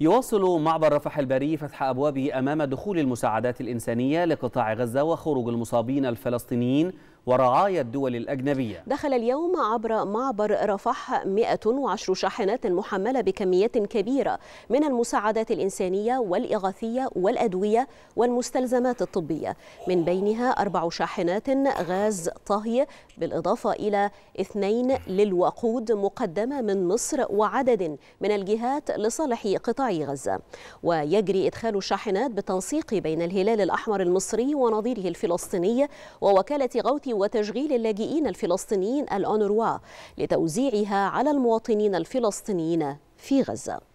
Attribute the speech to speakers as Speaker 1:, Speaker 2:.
Speaker 1: يواصل معبر رفح البري فتح أبوابه أمام دخول المساعدات الإنسانية لقطاع غزة وخروج المصابين الفلسطينيين ورعايا الدول الأجنبية
Speaker 2: دخل اليوم عبر معبر رفح 110 شاحنات محملة بكميات كبيرة من المساعدات الإنسانية والإغاثية والأدوية والمستلزمات الطبية من بينها أربع شاحنات غاز طهي بالإضافة إلى اثنين للوقود مقدمة من مصر وعدد من الجهات لصالح قطاع غزة ويجري إدخال الشاحنات بالتنسيق بين الهلال الأحمر المصري ونظيره الفلسطيني ووكالة غوث وتشغيل اللاجئين الفلسطينيين الأونروا لتوزيعها على المواطنين الفلسطينيين في غزة